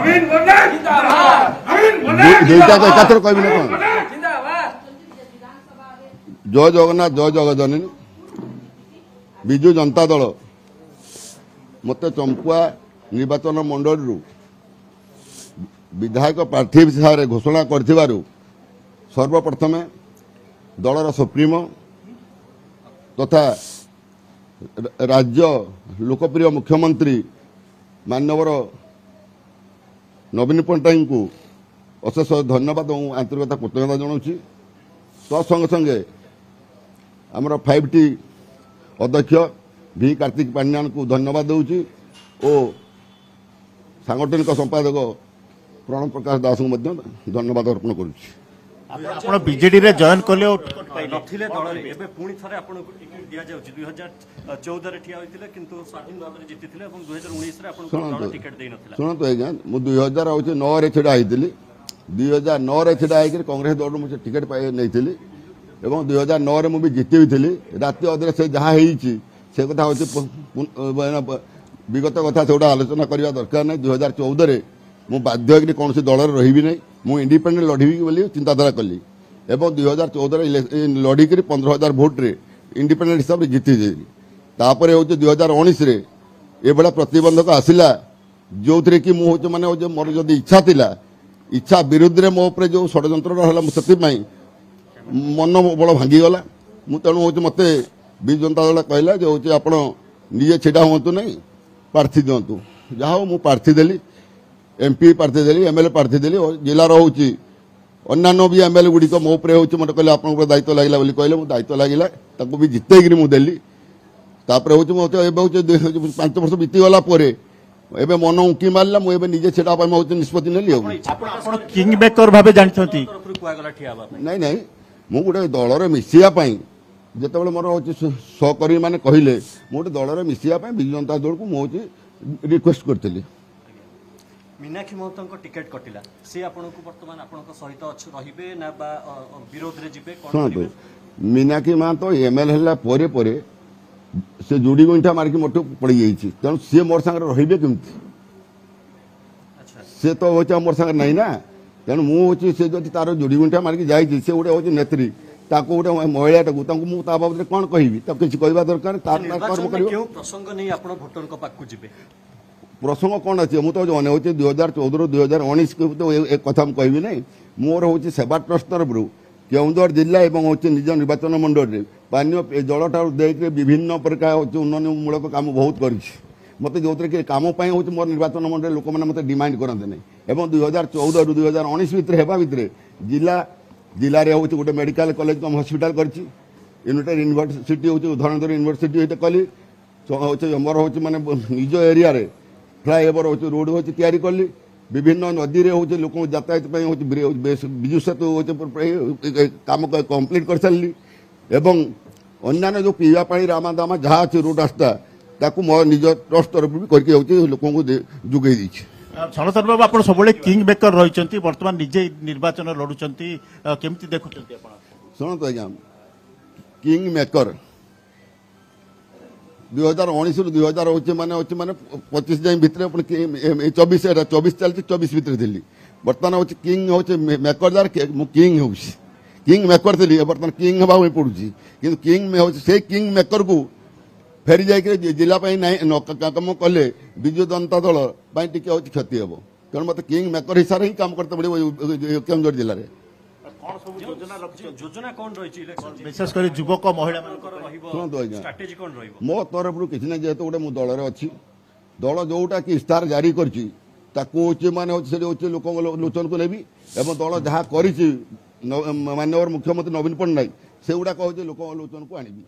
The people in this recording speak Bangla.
ଅମିନ ବନ୍ଦା ଜିନ୍ଦାବାଦ ଅମିନ ବନ୍ଦା ଦୁଇଟା ତ ଏକାଥରେ କହିବି ନା କଣ ଜୟ ଜଗନ୍ନାଥ ଜୟ ଜଗଜନୀ ବିଜୁ ଜନତା ଦଳ ମୋତେ ଚମ୍ପୁଆ ନିର୍ବାଚନ ମଣ୍ଡଳୀରୁ ବିଧାୟକ ପ୍ରାର୍ଥୀ ହିସାବରେ ଘୋଷଣା କରିଥିବାରୁ ସର୍ବପ୍ରଥମେ ଦଳର ସୁପ୍ରିମୋ ତଥା ରାଜ୍ୟ ଲୋକପ୍ରିୟ ମୁଖ୍ୟମନ୍ତ୍ରୀ ମାନ୍ୟବର ନବୀନ ପଟ୍ଟନାୟକଙ୍କୁ ଅଶେଷ ଧନ୍ୟବାଦ ଏବଂ ଆନ୍ତରିକତା କୃତଜ୍ଞତା ଜଣାଉଛି ତା ସଙ୍ଗେ ସଙ୍ଗେ ଆମର ଫାଇଭ୍ ଟି ଅଧ୍ୟକ୍ଷ ଭି କାର୍ତ୍ତିକ ପାଣ୍ଡିଆନଙ୍କୁ ଧନ୍ୟବାଦ ଦେଉଛି ଓ ସାଂଗଠନିକ ସମ୍ପାଦକ ପ୍ରଣବ ପ୍ରକାଶ ଦାସଙ୍କୁ ମଧ୍ୟ ଧନ୍ୟବାଦ ଅର୍ପଣ କରୁଛି ଆପଣ ବିଜେଡିରେ ଜଏନ୍ କଲେ ନଥିଲେ ଦଳରେ ଏବେ ପୁଣି ଥରେ ଆପଣଙ୍କୁ ଟିକେଟ୍ ଦିଆଯାଉଛି ଦୁଇ ହଜାର ଚଉଦରେ ଠିଆ ହୋଇଥିଲେ କିନ୍ତୁ ସ୍ୱାଧୀନ ଭାବରେ ଜିତିଥିଲେ ଏବଂ ଦୁଇ ହଜାର ଉଣେଇଶରେ ଆପଣଙ୍କୁ ଦଳ ଟିକେଟ୍ ଦେଇନଥିଲା ଶୁଣନ୍ତୁ ଆଜ୍ଞା ମୁଁ ଦୁଇ ହଜାର ହେଉଛି ନଅରେ ଛିଡ଼ା ହେଇଥିଲି ଦୁଇ ହଜାର ନଅରେ ଛିଡ଼ା ହେଇକରି କଂଗ୍ରେସ ଦଳରୁ ମୁଁ ସେ ଟିକେଟ୍ ପାଇ ନେଇଥିଲି ଏବଂ ଦୁଇ ହଜାର ନଅରେ ମୁଁ ବି ଜିତିବିଥିଲି ରାତି ଅଧରେ ସେ ଯାହା ହେଇଛି ସେ କଥା ହେଉଛି ବିଗତ କଥା ସେଗୁଡ଼ା ଆଲୋଚନା କରିବା ଦରକାର ନାହିଁ ଦୁଇ ହଜାର ଚଉଦରେ ମୁଁ ବାଧ୍ୟ ହେଇକରି କୌଣସି ଦଳରେ ରହିବି ନାହିଁ ମୁଁ ଇଣ୍ଡିପେଣ୍ଡେଣ୍ଟ ଲଢ଼ିବି ବୋଲି ଚିନ୍ତାଧାରା କଲି ଏବଂ ଦୁଇ ହଜାର ଚଉଦରେ ଲଢ଼ିକିରି ପନ୍ଦର ହଜାର ଭୋଟରେ ଇଣ୍ଡିପେଣ୍ଡେଣ୍ଟ ହିସାବରେ ଜିତିଦେଲି ତାପରେ ହେଉଛି ଦୁଇ ହଜାର ଉଣେଇଶରେ ଏଭଳିଆ ପ୍ରତିବନ୍ଧକ ଆସିଲା ଯେଉଁଥିରେ କି ମୁଁ ହେଉଛି ମାନେ ହେଉଛି ମୋର ଯଦି ଇଚ୍ଛା ଥିଲା ଇଚ୍ଛା ବିରୁଦ୍ଧରେ ମୋ ଉପରେ ଯେଉଁ ଷଡ଼ଯନ୍ତ୍ରଟା ହେଲା ମୁଁ ସେଥିପାଇଁ ମନୋବଳ ଭାଙ୍ଗିଗଲା ମୁଁ ତେଣୁ ହେଉଛି ମୋତେ ବିଜୁ ଜନତା ଦଳ କହିଲା ଯେ ହେଉଛି ଆପଣ ନିଜେ ଛିଡ଼ା ହୁଅନ୍ତୁ ନାହିଁ ପ୍ରାର୍ଥୀ ଦିଅନ୍ତୁ ଯାହା ହଉ ମୁଁ ପ୍ରାର୍ଥୀ ଦେଲି এমপি প্রার্থী দেলি এমএলএ প্রার্থী দেলি জেলার হচ্ছে অন্যান্য বি এমএলএ গুড়ি মো উপরে হচ্ছে মতো কে আপনার দায়িত্ব লাগলা বলে কে দায়িত্ব লাগলা তাকে বি জিতাইকি মু দেলি তাপরে হচ্ছে মতো এবে হচ্ছে পাঁচ বর্ষ বিতিগলা পরে এবে মন উঁকি মারলা মু এবে নিজে ছেড়া পাই হচ্ছে নিষ্পতি নেলি আপনি কিং বেকর ভাবে জানিছন্তি নাই নাই মু গোটে দলরে মিশিয়া পাই যেতবে মোর হচ্ছে সহকর্মী মানে কহিলে মু গোটে দলরে মিশিয়া পাই বিজু জনতা দলকু মু হচ্ছে রিকোয়েস্ট করতেলি ମିନାକ୍ଷୀ ମହନ୍ତଙ୍କ ଟିକେଟ୍ କଟିଲା ସେ ଆପଣଙ୍କୁ ବର୍ତ୍ତମାନ ଆପଣଙ୍କ ସହିତ ରହିବେ ନା ବା ବିରୋଧରେ ଯିବେ ଶୁଣନ୍ତୁ ମିନାକ୍ଷୀ ମହାନ୍ତ ଏମ୍ଏଲ୍ଏ ହେଲା ପରେ ପରେ ସେ ଯୋଡ଼ି ଗଇଁଠା ମାରିକି ମୋଠୁ ପଡ଼ିଯାଇଛି ତେଣୁ ସିଏ ମୋର ସାଙ୍ଗରେ ରହିବେ କେମିତି ସେ ତ ହେଉଛି ଆଉ ମୋର ସାଙ୍ଗରେ ନାହିଁ ନା ତେଣୁ ମୁଁ ହେଉଛି ସେ ଯଦି ତାର ଯୋଡ଼ି ଗୁଣ୍ଠା ମାରିକି ଯାଇଛି ସେ ଗୋଟେ ହେଉଛି ନେତ୍ରୀ ତାକୁ ଗୋଟେ ମହିଳାଟାକୁ ତାଙ୍କୁ ମୁଁ ତା ବାବଦରେ କ'ଣ କହିବି ତାକୁ କିଛି କହିବା ଦରକାର ତାର କର୍ମ କରିବ କେଉଁ ପ୍ରସଙ୍ଗ ନେଇ ଆପଣ ଭୋଟରଙ୍କ ପାଖକୁ ଯିବେ প্রসঙ্গ কোণ আছে মু তো অনেক দুই হাজার চৌদ দুই হাজার উনিশ তো এ কথা কবি না মোর হচ্ছে সেবা ট্রস্ট তরফর কেউঝর জেলা এবং হচ্ছে নিজ নির্বাচন মণ্ডলী পানীয় জল ঠার দেখে বিভিন্ন প্রকার হচ্ছে উন্নয়নমূলক কাম বহুত করেছি মতো যে কাম পাই হচ্ছে মোর নির্বাচন মণ্ডলী লোক মানে মতো ডিমান্ড করতে না এবং দুই হাজার চৌদ রু দুই হাজার উনিশ ভিতরে হওয়া ভিতরে জেলা জেলার হচ্ছে গোটে মেডিকাল কলেজ কম হসপিটাল করছি ইউনিটেড ইউনিভার্সিটি হচ্ছে ধরণধর ইউনিভার্সিটি হচ্ছে কলি হচ্ছে মোর হচ্ছে মানে নিজ এরিয়ারে ଫ୍ଲାଏଓଭର ହେଉଛି ରୋଡ଼ ହେଉଛି ତିଆରି କଲି ବିଭିନ୍ନ ନଦୀରେ ହେଉଛି ଲୋକଙ୍କୁ ଯାତାୟାତ ପାଇଁ ହେଉଛି ବିଜୁ ସେତୁ ହେଉଛି କାମ କମ୍ପ୍ଲିଟ୍ କରିସାରିଲି ଏବଂ ଅନ୍ୟାନ୍ୟ ଯେଉଁ ପିଇବା ପାଣି ରାମାଦାମା ଯାହା ଅଛି ରୋଡ଼ ରାସ୍ତା ତାକୁ ମୋ ନିଜ ଟ୍ରଷ୍ଟ ତରଫରୁ ବି କରିକି ହେଉଛି ଲୋକଙ୍କୁ ଯୋଗାଇ ଦେଇଛି ସଣସର ବାବୁ ଆପଣ ସବୁବେଳେ କିଙ୍ଗ ମେକର ରହିଛନ୍ତି ବର୍ତ୍ତମାନ ନିଜେ ନିର୍ବାଚନ ଲଢୁଛନ୍ତି କେମିତି ଦେଖୁଛନ୍ତି ଆପଣ ଶୁଣନ୍ତୁ ଆଜ୍ଞା କିଙ୍ଗ ମେକର দুই হাজার উনিশ রু দুই হাজার হচ্ছে মানে হচ্ছে মানে পঁচিশ যাই ভিতরে চবিশ এটা চবিশ চালছে চবিশ ভিতরে দিলি বর্তমান হচ্ছে কিং হচ্ছে মেকর যার কিং হচ্ছে কিং মেকর লি বর্তমান কিং হওয়া হয়ে পড়ুছি কিন্তু কিং হচ্ছে সেই কিং মেকর কু ফেরি যাই জেলা কাম কলে বিজু জনতা দল টিকে হচ্ছে ক্ষতি হব তেমন মতো কিং মেকর হিসাবে হি কাম করতে পড়ব কেন্দুঝর জেলায় ବିଶେଷ କରି ଯୁବକ ମହିଳାମାନଙ୍କର ମୋ ତରଫରୁ କିଛି ନାହିଁ ଯେହେତୁ ଗୋଟେ ମୁଁ ଦଳରେ ଅଛି ଦଳ ଯେଉଁଟା କି ଇସ୍ତାହାର ଜାରି କରିଛି ତାକୁ ହେଉଛି ମାନେ ହେଉଛି ସେଠି ହେଉଛି ଲୋକଙ୍କ ଲୋଚନକୁ ନେବି ଏବଂ ଦଳ ଯାହା କରିଛି ମାନ୍ୟବର ମୁଖ୍ୟମନ୍ତ୍ରୀ ନବୀନ ପଟ୍ଟନାୟକ ସେଗୁଡ଼ାକ ହେଉଛି ଲୋକଙ୍କ ଲୋଚନକୁ ଆଣିବି